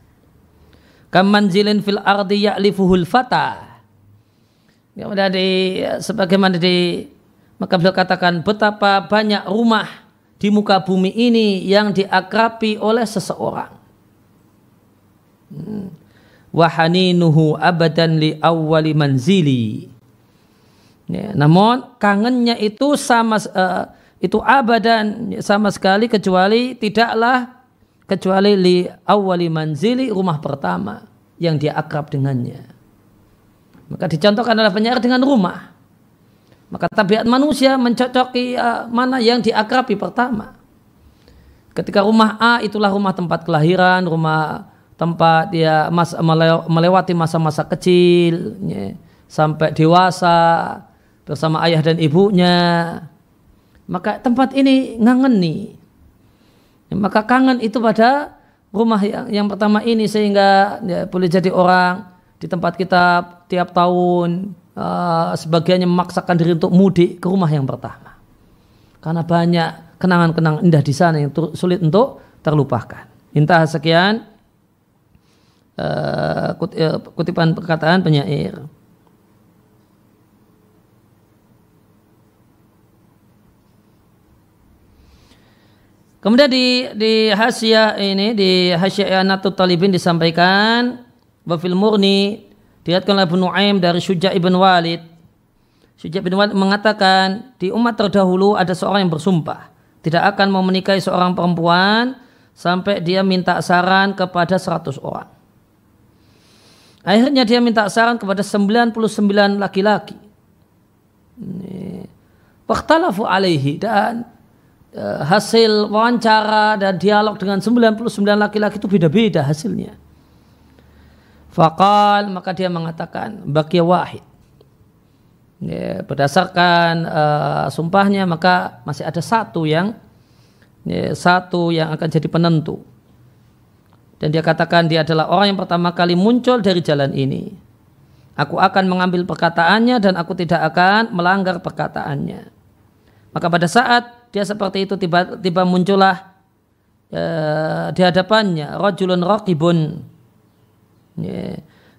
S3: Kamanzilin fil ardi ya'lifuhul fata Kemudian di sebagaimana di maka beliau katakan betapa banyak rumah di muka bumi ini yang diakrapi oleh seseorang. Hmm. Wahaninuhu abadan li awwali manzili. Ya, namun kangennya itu sama uh, itu abadan sama sekali kecuali tidaklah kecuali li awwali manzili rumah pertama yang dia akrab dengannya. Maka dicontohkan oleh penyair dengan rumah. Maka tabiat manusia mencocoki uh, mana yang diakrabi pertama. Ketika rumah A itulah rumah tempat kelahiran, rumah tempat dia melewati masa-masa kecil ya, sampai dewasa bersama ayah dan ibunya. Maka tempat ini ngangeni. Ya, maka kangen itu pada rumah yang, yang pertama ini sehingga ya, boleh jadi orang di tempat kita tiap tahun uh, sebagiannya memaksakan diri untuk mudik ke rumah yang pertama. Karena banyak kenangan-kenangan indah di sana yang sulit untuk terlupakan. Intah sekian uh, kut uh, kutipan perkataan penyair. Kemudian di di hasiah ini di hasiah Anatut Talibin disampaikan wafil murni Dilihatkanlah Ibn Nu'aim dari Syuja ibn Walid. Syuja ibn Walid mengatakan di umat terdahulu ada seorang yang bersumpah tidak akan mau menikahi seorang perempuan sampai dia minta saran kepada 100 orang. Akhirnya dia minta saran kepada 99 laki-laki. Waktalafu alaihi dan eh, hasil wawancara dan dialog dengan 99 laki-laki itu beda-beda hasilnya. Fakal maka dia mengatakan bakia wahid. Ya, berdasarkan uh, sumpahnya maka masih ada satu yang ya, satu yang akan jadi penentu. Dan dia katakan dia adalah orang yang pertama kali muncul dari jalan ini. Aku akan mengambil perkataannya dan aku tidak akan melanggar perkataannya. Maka pada saat dia seperti itu tiba-tiba muncullah uh, di hadapannya rajulun raqibun ya,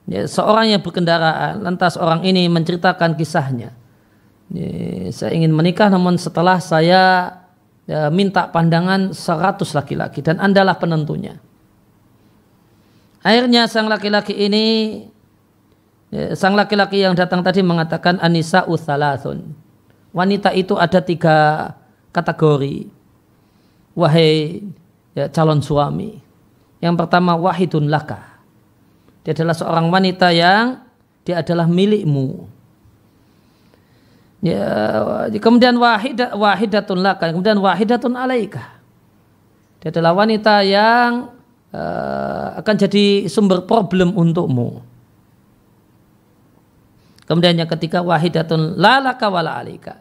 S3: ya, seorang yang berkendaraan lantas orang ini menceritakan kisahnya ya, saya ingin menikah namun setelah saya ya, minta pandangan 100 laki-laki dan andalah penentunya akhirnya sang laki-laki ini ya, sang laki-laki yang datang tadi mengatakan anisa uthalathun wanita itu ada tiga kategori wahai ya, calon suami yang pertama wahidun laka dia adalah seorang wanita yang dia adalah milikmu. Ya, kemudian wahida, wahidatun laka, kemudian wahidatun alaika. Dia adalah wanita yang uh, akan jadi sumber problem untukmu. Kemudian yang ketiga wahidatun lalaka wala alaika.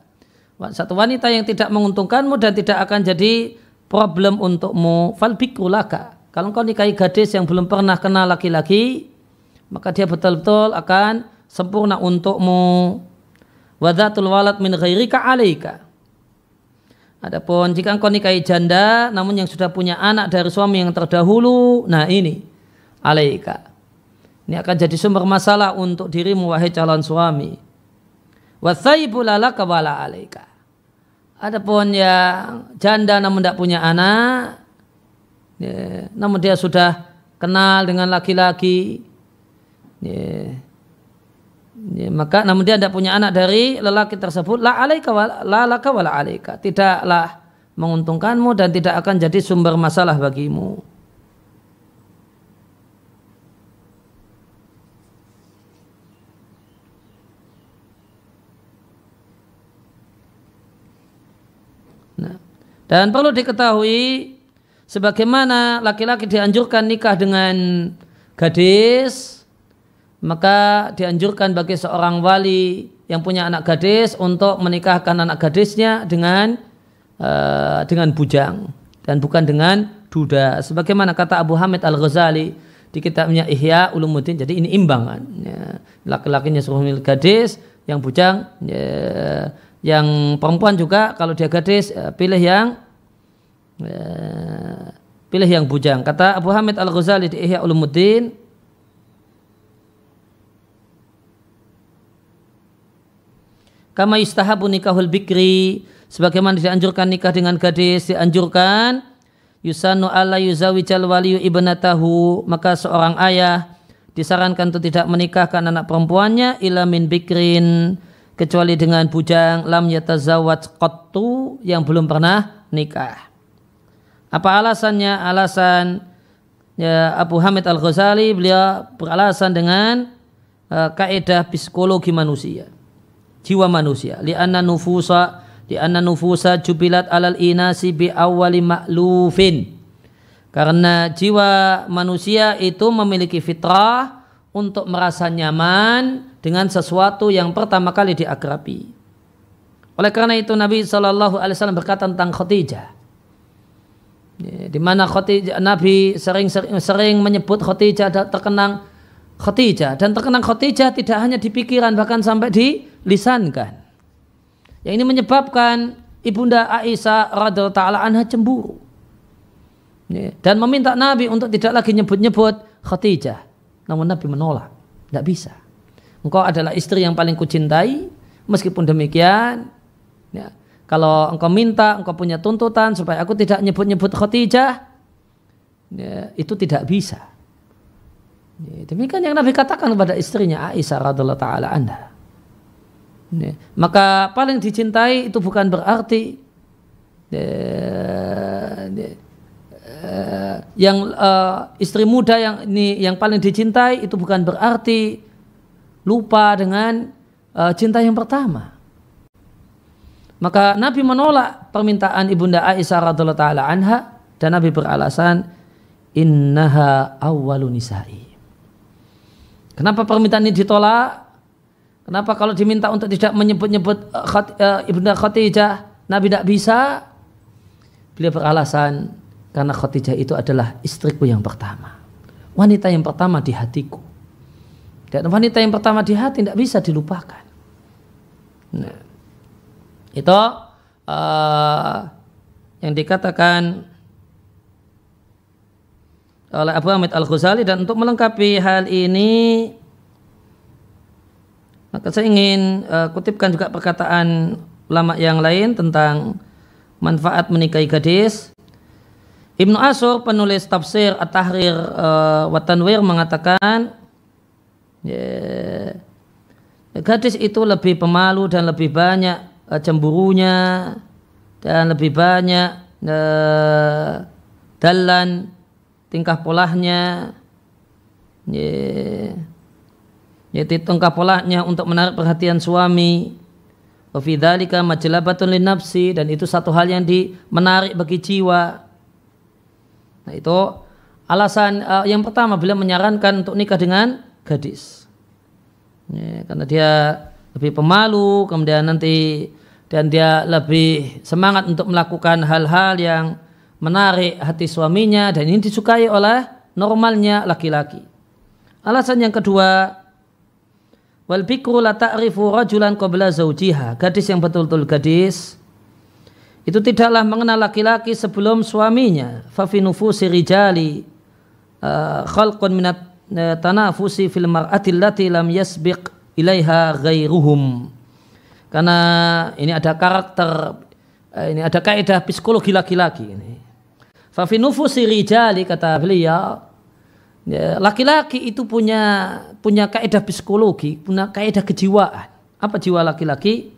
S3: Satu wanita yang tidak menguntungkanmu dan tidak akan jadi problem untukmu Falbikulaka. Kalau engkau nikahi gadis yang belum pernah kenal laki-laki, maka dia betul-betul akan sempurna untukmu. Wadatul walad min ghairika alaika. Adapun jika engkau nikahi janda namun yang sudah punya anak dari suami yang terdahulu, nah ini alaika. Ini akan jadi sumber masalah untuk dirimu wahai calon suami. Wasaibu lalaka wala alaika. Adapun yang janda namun tidak punya anak, ya, namun dia sudah kenal dengan laki-laki ya, ya, maka namun dia tidak punya anak dari lelaki tersebut la alaika wa la laka wa alaika tidaklah menguntungkanmu dan tidak akan jadi sumber masalah bagimu nah. dan perlu diketahui sebagaimana laki-laki dianjurkan nikah dengan gadis maka dianjurkan bagi seorang wali yang punya anak gadis untuk menikahkan anak gadisnya dengan uh, dengan bujang dan bukan dengan duda sebagaimana kata Abu Hamid Al-Ghazali di kitabnya Ihya Ulumuddin jadi ini imbangan ya. laki-lakinya suruh milik gadis yang bujang ya. yang perempuan juga kalau dia gadis ya, pilih yang Eh, pilih yang bujang. Kata Abu Hamid Al-Ghazali di Ihya Ulumuddin, Kama yustahabu nikahul bikri, sebagaimana dianjurkan nikah dengan gadis, dianjurkan yusanu ala yuzawijal waliyu ibnatahu, maka seorang ayah disarankan untuk tidak menikahkan anak perempuannya min bikrin kecuali dengan bujang lam yatazawat qattu yang belum pernah nikah. Apa alasannya? Alasan ya, Abu Hamid Al Ghazali beliau beralasan dengan uh, eh, kaidah psikologi manusia, jiwa manusia. anna nufusa anna nufusa jubilat alal inasi bi awali maklufin. Karena jiwa manusia itu memiliki fitrah untuk merasa nyaman dengan sesuatu yang pertama kali diakrabi. Oleh karena itu Nabi Shallallahu Alaihi Wasallam berkata tentang Khadijah Ya, di mana khotijah Nabi sering, sering sering menyebut Khadijah terkenang khotijah dan terkenang khotijah tidak hanya di pikiran bahkan sampai di lisan kan Yang ini menyebabkan ibunda Aisyah radhiallahu taala anha cemburu ya, dan meminta Nabi untuk tidak lagi nyebut-nyebut khotijah Namun Nabi menolak, tidak bisa. Engkau adalah istri yang paling kucintai, meskipun demikian, ya, kalau engkau minta, engkau punya tuntutan supaya aku tidak nyebut-nyebut Khadijah, ya, itu tidak bisa. Ya, demikian yang Nabi katakan kepada istrinya Aisyah radhiallahu taala Anda. Ya, maka paling dicintai itu bukan berarti ya, ya, eh, yang uh, istri muda yang ini yang paling dicintai itu bukan berarti lupa dengan uh, cinta yang pertama. Maka Nabi menolak permintaan Ibunda Aisyah radhiyallahu taala anha dan Nabi beralasan innaha awwalun nisa'i. Kenapa permintaan ini ditolak? Kenapa kalau diminta untuk tidak menyebut-nyebut eh, eh, Ibunda Khadijah, Nabi tidak bisa? Beliau beralasan karena Khadijah itu adalah istriku yang pertama. Wanita yang pertama di hatiku. Dan wanita yang pertama di hati tidak bisa dilupakan. Nah. Itu uh, yang dikatakan oleh Abu Hamid Al-Ghazali dan untuk melengkapi hal ini maka saya ingin uh, kutipkan juga perkataan ulama yang lain tentang manfaat menikahi gadis. Ibnu Asur penulis tafsir At-Tahrir uh, wa mengatakan yeah, gadis itu lebih pemalu dan lebih banyak Eh, cemburunya dan lebih banyak eh, dalan tingkah polahnya yeah. yaitu tingkah polahnya untuk menarik perhatian suami wafidhalika majlabatun linapsi dan itu satu hal yang di menarik bagi jiwa nah itu alasan uh, yang pertama beliau menyarankan untuk nikah dengan gadis Ya, karena dia lebih pemalu, kemudian nanti dan dia lebih semangat untuk melakukan hal-hal yang menarik hati suaminya dan ini disukai oleh normalnya laki-laki. Alasan yang kedua, wal bikru la ta'rifu rajulan qabla zaujiha. Gadis yang betul-betul gadis itu tidaklah mengenal laki-laki sebelum suaminya. Fa fi nufusi rijali eh, khalqun minat eh, tanafusi fil mar'ati lati lam yasbiq ilaiha ghairuhum. Karena ini ada karakter eh, ini ada kaidah psikologi laki-laki ini. Fa fi nufusi rijali kata beliau ya, laki-laki itu punya punya kaidah psikologi, punya kaidah kejiwaan. Apa jiwa laki-laki?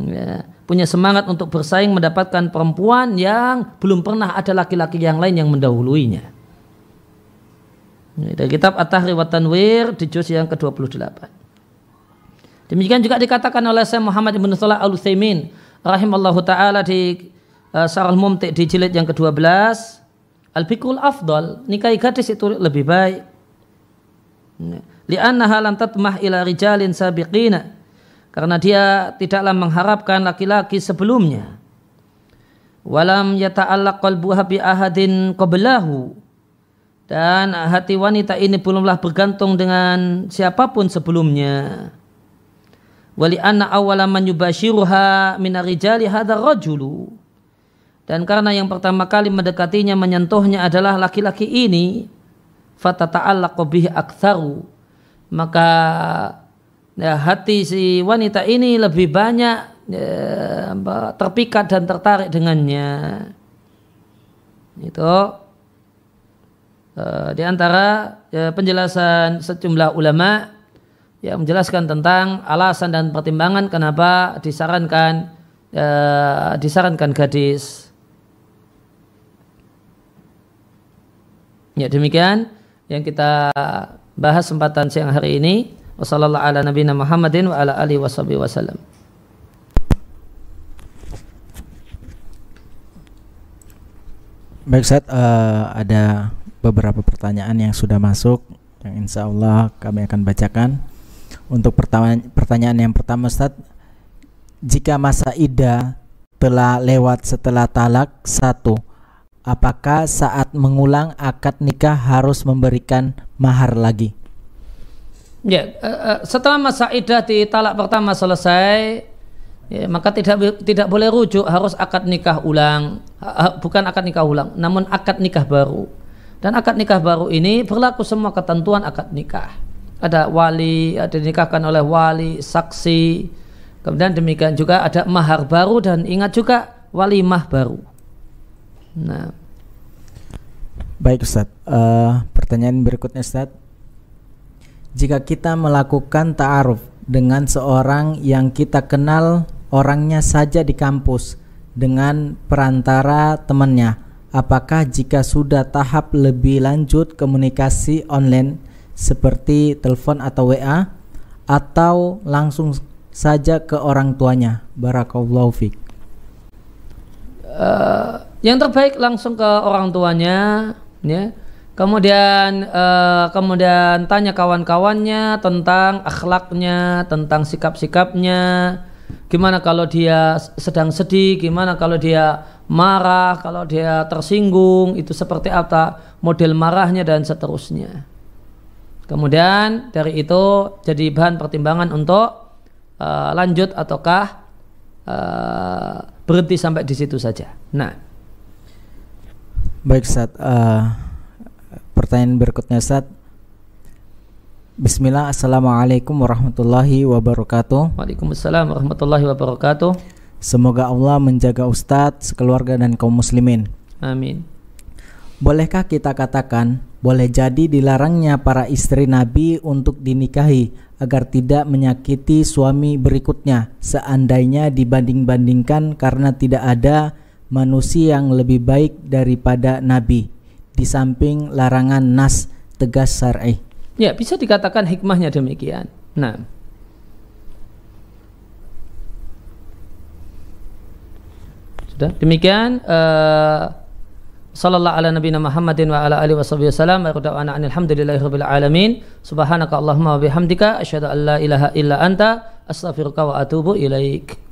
S3: Ya, punya semangat untuk bersaing mendapatkan perempuan yang belum pernah ada laki-laki yang lain yang mendahuluinya. Dari kitab At-Tahri wa Tanwir di juz yang ke-28. Demikian juga dikatakan oleh Syekh Muhammad Ibn Salah al Utsaimin rahimallahu taala di uh, eh, Syarah Mumti di jilid yang ke-12 Al-Bikul Afdal nikahi gadis itu lebih baik. Li'annaha lam tatmah ila rijalin sabiqina karena dia tidaklah mengharapkan laki-laki sebelumnya. Walam yata'allaq qalbuha bi ahadin qablahu dan hati wanita ini belumlah bergantung dengan siapapun sebelumnya wali anna awwala man yubashiruha minarijali hadha rajulu dan karena yang pertama kali mendekatinya menyentuhnya adalah laki-laki ini fatata'allaqu bihi aktsaru maka ya, hati si wanita ini lebih banyak ya, terpikat dan tertarik dengannya itu uh, di antara ya, penjelasan sejumlah ulama' ya menjelaskan tentang alasan dan pertimbangan kenapa disarankan e, disarankan gadis. Ya demikian yang kita bahas sempatan siang hari ini. Wassalamualaikum warahmatullahi wabarakatuh.
S1: Baik Ustaz, uh, ada beberapa pertanyaan yang sudah masuk yang insya Allah kami akan bacakan. Untuk pertanyaan, yang pertama Ustaz, jika masa ida telah lewat setelah talak satu, apakah saat mengulang akad nikah harus memberikan mahar lagi?
S3: Ya, eh, eh, setelah masa idah di talak pertama selesai, ya, maka tidak tidak boleh rujuk, harus akad nikah ulang, bukan akad nikah ulang, namun akad nikah baru. Dan akad nikah baru ini berlaku semua ketentuan akad nikah ada wali ada dinikahkan oleh wali saksi kemudian demikian juga ada mahar baru dan ingat juga wali walimah baru nah
S1: baik Ustaz uh, pertanyaan berikutnya Ustaz jika kita melakukan ta'aruf dengan seorang yang kita kenal orangnya saja di kampus dengan perantara temannya apakah jika sudah tahap lebih lanjut komunikasi online seperti telepon atau WA atau langsung saja ke orang tuanya. Barakallahu fiq
S3: Uh, eh, yang terbaik langsung ke orang tuanya, ya. Kemudian uh, kemudian tanya kawan-kawannya tentang akhlaknya, tentang sikap-sikapnya. Gimana kalau dia sedang sedih, gimana kalau dia marah, kalau dia tersinggung, itu seperti apa model marahnya dan seterusnya. Kemudian dari itu jadi bahan pertimbangan untuk uh, lanjut ataukah uh, berhenti sampai di situ saja. Nah,
S1: baik saat uh, eh, pertanyaan berikutnya saat Bismillah, Assalamualaikum warahmatullahi wabarakatuh. Waalaikumsalam
S3: warahmatullahi wabarakatuh.
S1: Semoga Allah menjaga Ustadz, sekeluarga dan kaum muslimin. Amin. Bolehkah kita katakan boleh jadi dilarangnya para istri Nabi untuk dinikahi agar tidak menyakiti suami berikutnya seandainya dibanding-bandingkan karena tidak ada manusia yang lebih baik daripada Nabi di samping larangan nas tegas syar'i.
S3: Ya, bisa dikatakan hikmahnya demikian. Nah, sudah demikian uh, sallallahu ala nabiyina Muhammadin wa ala alihi washabihi wasallam wa da'wana alhamdulillahirabbil alamin subhanaka allahumma wa bihamdika asyhadu an la ilaha illa anta astaghfiruka wa atubu ilaik